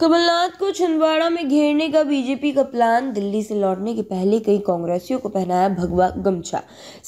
कमलनाथ को छिंदवाड़ा में घेरने का बीजेपी का प्लान दिल्ली से लौटने के पहले कई कांग्रेसियों को पहनाया भगवा गमछा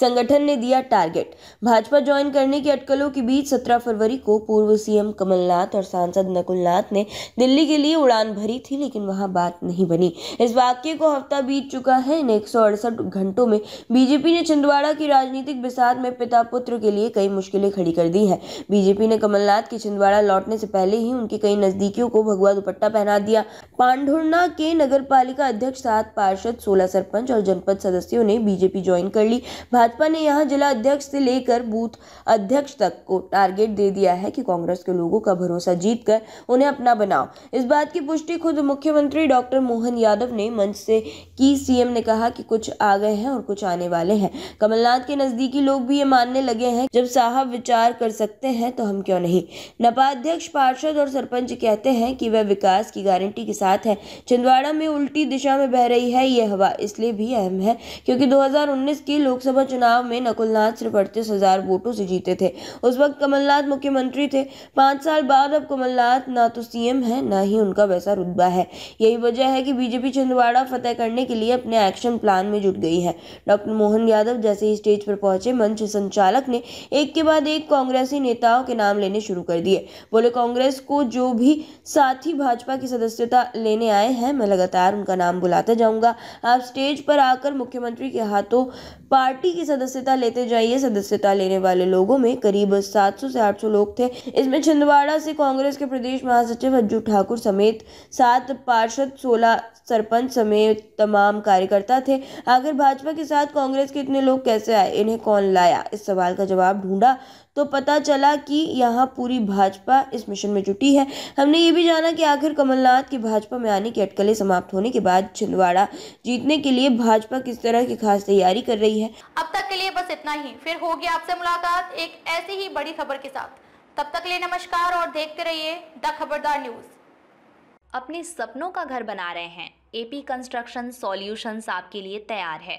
संगठन ने दिया टारगेट भाजपा ज्वाइन करने की अटकलों के बीच 17 फरवरी को पूर्व सीएम कमलनाथ और सांसद नकुलनाथ ने दिल्ली के लिए उड़ान भरी थी लेकिन वहां बात नहीं बनी इस वाक्य को हफ्ता बीत चुका है इन एक घंटों में बीजेपी ने छिंदवाड़ा की राजनीतिक बिसात में पिता पुत्र के लिए कई मुश्किलें खड़ी कर दी है बीजेपी ने कमलनाथ के छिंदवाड़ा लौटने से पहले ही उनके कई नजदीकियों को भगवा दुपट्टा पहना दिया पांडुर्णा के नगर पालिका अध्यक्ष सात पार्षद सोलह सरपंच और जनपद सदस्यों ने बीजेपी ज्वाइन कर ली भाजपा ने यहाँ जिला अध्यक्ष से लेकर बूथ अध्यक्ष तक को टारगेट दे दिया है कि कांग्रेस के लोगों का भरोसा जीत कर उन्हें अपना बनाओ इस बात की पुष्टि खुद मुख्यमंत्री डॉक्टर मोहन यादव ने मंच से की सीएम ने कहा कि कुछ आ गए हैं और कुछ आने वाले हैं कमलनाथ के नजदीकी लोग भी ये मानने लगे हैं जब साहब विचार कर सकते हैं तो हम क्यों नहीं नपाध्यक्ष पार्षद और सरपंच कहते हैं कि वह विकास विकास की गारंटी के साथ है छिंदवाड़ा में उल्टी दिशा में बह रही है यह हवा इसलिए भी अहम है क्योंकि 2019 के लोकसभा चुनाव में नकुलनाथ सिर्फ अड़तीस हजार वोटों से जीते थे उस वक्त कमलनाथ मुख्यमंत्री थे पांच साल बाद अब कमलनाथ ना तो सीएम है ना ही उनका वैसा रुतबा है यही वजह है कि बीजेपी छिंदवाड़ा फतेह करने के लिए अपने एक्शन प्लान में जुट गई है डॉक्टर मोहन यादव जैसे ही स्टेज पर पहुंचे मंच संचालक ने एक के बाद एक कांग्रेसी नेताओं के नाम लेने शुरू कर दिए बोले कांग्रेस को जो भी साथी भाजपा भाजपा की सदस्यता लेने आए हैं मैं लगातार उनका नाम बुलाते जाऊंगा आप स्टेज पर आकर मुख्यमंत्री के हाथों पार्टी की सदस्यता लेते जाइए सदस्यता लेने वाले लोगों में करीब 700 से 800 लोग थे इसमें छिंदवाड़ा से कांग्रेस के प्रदेश महासचिव अज्जू ठाकुर समेत सात पार्षद सोलह सरपंच समेत तमाम कार्यकर्ता थे आखिर भाजपा के साथ कांग्रेस के इतने लोग कैसे आए इन्हें कौन लाया इस सवाल का जवाब ढूंढा तो पता चला कि यहाँ पूरी भाजपा इस मिशन में जुटी है हमने ये भी जाना कि आखिर कमलनाथ की भाजपा में आने की अटकलें समाप्त होने के बाद छिंदवाड़ा जीतने के लिए भाजपा किस तरह की खास तैयारी कर रही है अब तक के लिए बस इतना ही फिर होगी आपसे मुलाकात एक ऐसी ही बड़ी खबर के साथ तब तक लिए नमस्कार और देखते रहिए द खबरदार न्यूज अपने सपनों का घर बना रहे हैं एपी कंस्ट्रक्शन सॉल्यूशंस आपके लिए तैयार है